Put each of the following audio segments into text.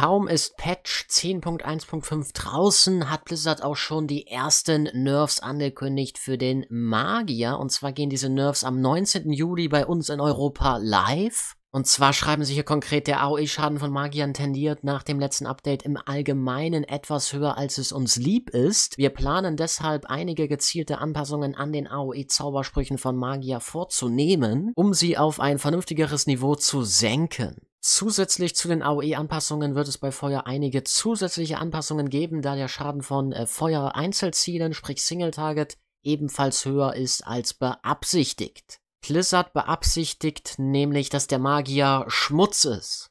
Kaum ist Patch 10.1.5 draußen, hat Blizzard auch schon die ersten Nerfs angekündigt für den Magier. Und zwar gehen diese Nerfs am 19. Juli bei uns in Europa live. Und zwar schreiben sie hier konkret, der AOE-Schaden von Magiern tendiert nach dem letzten Update im Allgemeinen etwas höher, als es uns lieb ist. Wir planen deshalb einige gezielte Anpassungen an den AOE-Zaubersprüchen von Magier vorzunehmen, um sie auf ein vernünftigeres Niveau zu senken. Zusätzlich zu den AOE-Anpassungen wird es bei Feuer einige zusätzliche Anpassungen geben, da der Schaden von äh, Feuer-Einzelzielen, sprich Single-Target, ebenfalls höher ist als beabsichtigt. Blizzard beabsichtigt nämlich, dass der Magier Schmutz ist.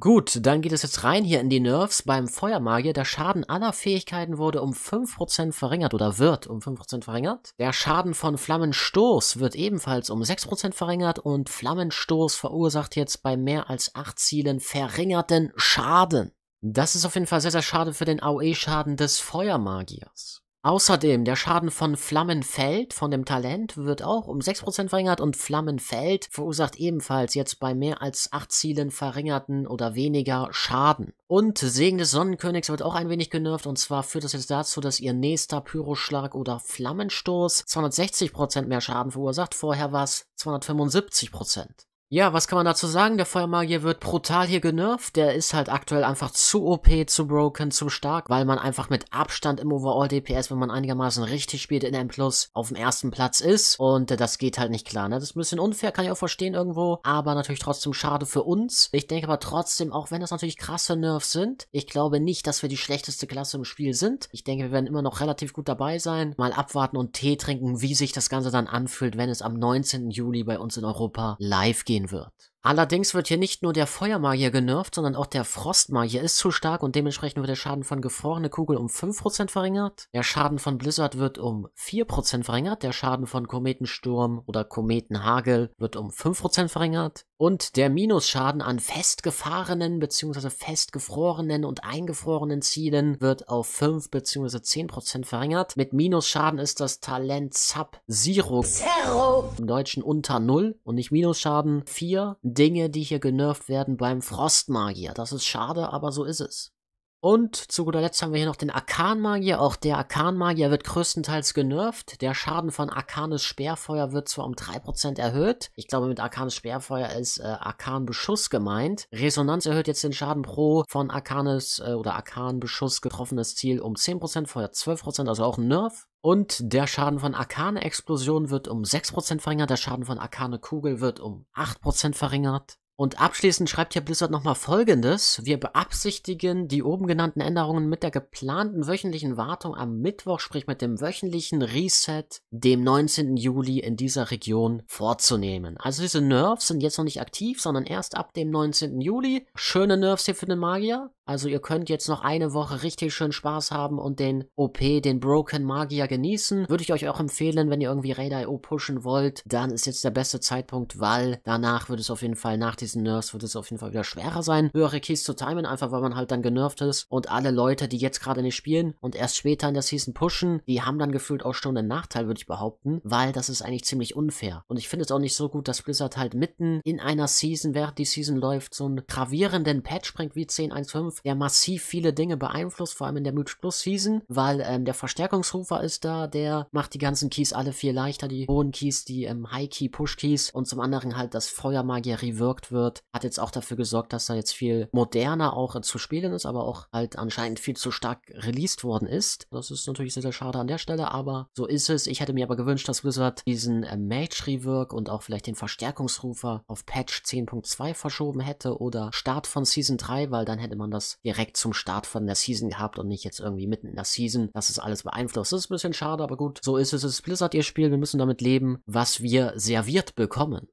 Gut, dann geht es jetzt rein hier in die Nerves beim Feuermagier. Der Schaden aller Fähigkeiten wurde um 5% verringert oder wird um 5% verringert. Der Schaden von Flammenstoß wird ebenfalls um 6% verringert und Flammenstoß verursacht jetzt bei mehr als 8 Zielen verringerten Schaden. Das ist auf jeden Fall sehr, sehr schade für den AOE-Schaden des Feuermagiers. Außerdem, der Schaden von Flammenfeld, von dem Talent, wird auch um 6% verringert und Flammenfeld verursacht ebenfalls jetzt bei mehr als 8 Zielen verringerten oder weniger Schaden. Und Segen des Sonnenkönigs wird auch ein wenig genervt und zwar führt das jetzt dazu, dass ihr nächster Pyroschlag oder Flammenstoß 260% mehr Schaden verursacht. Vorher war es 275%. Ja, was kann man dazu sagen? Der Feuermagier wird brutal hier genervt. Der ist halt aktuell einfach zu OP, zu broken, zu stark, weil man einfach mit Abstand im Overall DPS, wenn man einigermaßen richtig spielt in M+, auf dem ersten Platz ist. Und äh, das geht halt nicht klar, ne? Das ist ein bisschen unfair, kann ich auch verstehen irgendwo, aber natürlich trotzdem schade für uns. Ich denke aber trotzdem, auch wenn das natürlich krasse Nerfs sind, ich glaube nicht, dass wir die schlechteste Klasse im Spiel sind. Ich denke, wir werden immer noch relativ gut dabei sein. Mal abwarten und Tee trinken, wie sich das Ganze dann anfühlt, wenn es am 19. Juli bei uns in Europa live geht gehen wird. Allerdings wird hier nicht nur der Feuermagier genervt, sondern auch der Frostmagier ist zu stark und dementsprechend wird der Schaden von gefrorene Kugel um 5% verringert, der Schaden von Blizzard wird um 4% verringert, der Schaden von Kometensturm oder Kometenhagel wird um 5% verringert, und der Minusschaden an festgefahrenen bzw. festgefrorenen und eingefrorenen Zielen wird auf 5 bzw. 10% verringert. Mit Minusschaden ist das Talent Sub Zero. Zero. Im Deutschen unter 0 und nicht Minusschaden. Vier Dinge, die hier genervt werden beim Frostmagier. Das ist schade, aber so ist es. Und zu guter Letzt haben wir hier noch den Arkanmagier. Auch der Arkanmagier wird größtenteils genervt. Der Schaden von Arkanes Speerfeuer wird zwar um 3% erhöht. Ich glaube, mit Arkanes Speerfeuer ist äh, Arkanbeschuss gemeint. Resonanz erhöht jetzt den Schaden pro von Arkanes äh, oder Arkanbeschuss getroffenes Ziel um 10%, vorher 12%, also auch ein Nerf. Und der Schaden von Arkane Explosion wird um 6% verringert, der Schaden von Arkane Kugel wird um 8% verringert. Und abschließend schreibt hier Blizzard nochmal folgendes. Wir beabsichtigen, die oben genannten Änderungen mit der geplanten wöchentlichen Wartung am Mittwoch, sprich mit dem wöchentlichen Reset, dem 19. Juli in dieser Region vorzunehmen. Also diese Nerfs sind jetzt noch nicht aktiv, sondern erst ab dem 19. Juli. Schöne Nerfs hier für den Magier. Also ihr könnt jetzt noch eine Woche richtig schön Spaß haben und den OP, den Broken Magier genießen. Würde ich euch auch empfehlen, wenn ihr irgendwie Raid.io e pushen wollt, dann ist jetzt der beste Zeitpunkt, weil danach wird es auf jeden Fall, nach diesen Nerfs wird es auf jeden Fall wieder schwerer sein, höhere Keys zu timen, einfach weil man halt dann genervt ist und alle Leute, die jetzt gerade nicht spielen und erst später in der Season pushen, die haben dann gefühlt auch schon einen Nachteil, würde ich behaupten, weil das ist eigentlich ziemlich unfair. Und ich finde es auch nicht so gut, dass Blizzard halt mitten in einer Season, während die Season läuft, so einen gravierenden Patch bringt wie 10.1.5 Kampf, der massiv viele Dinge beeinflusst, vor allem in der Mythic Plus Season, weil ähm, der Verstärkungsrufer ist da, der macht die ganzen Keys alle viel leichter, die hohen Keys, die ähm, High Key, Push Keys und zum anderen halt, dass Feuermagier reworked wird, hat jetzt auch dafür gesorgt, dass da jetzt viel moderner auch äh, zu spielen ist, aber auch halt anscheinend viel zu stark released worden ist. Das ist natürlich sehr, sehr schade an der Stelle, aber so ist es. Ich hätte mir aber gewünscht, dass Wizard diesen äh, Mage Rework und auch vielleicht den Verstärkungsrufer auf Patch 10.2 verschoben hätte oder Start von Season 3, weil dann hätte man das das direkt zum Start von der Season gehabt und nicht jetzt irgendwie mitten in der Season. Das ist alles beeinflusst. Das ist ein bisschen schade, aber gut, so ist es. Es ist Blizzard ihr Spiel. Wir müssen damit leben, was wir serviert bekommen.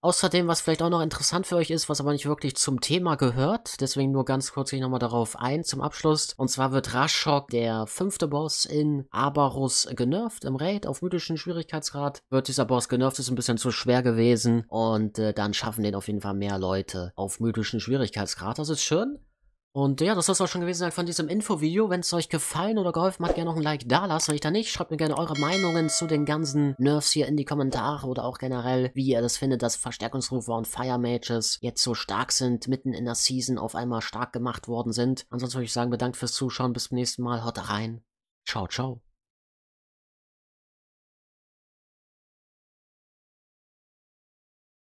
Außerdem, was vielleicht auch noch interessant für euch ist, was aber nicht wirklich zum Thema gehört, deswegen nur ganz kurz hier nochmal darauf ein zum Abschluss. Und zwar wird Rashok, der fünfte Boss in Abarus, genervt im Raid auf mythischen Schwierigkeitsgrad. Wird dieser Boss genervt, ist ein bisschen zu schwer gewesen und äh, dann schaffen den auf jeden Fall mehr Leute auf mythischen Schwierigkeitsgrad. Das ist schön. Und ja, das soll es auch schon gewesen sein von diesem Infovideo. Wenn es euch gefallen oder geholfen hat, gerne noch ein Like da lassen. Wenn ich da nicht, schreibt mir gerne eure Meinungen zu den ganzen Nerfs hier in die Kommentare oder auch generell, wie ihr das findet, dass Verstärkungsrufe und Fire Mages jetzt so stark sind, mitten in der Season auf einmal stark gemacht worden sind. Ansonsten würde ich sagen, bedankt fürs Zuschauen. Bis zum nächsten Mal. Haut rein. Ciao, ciao.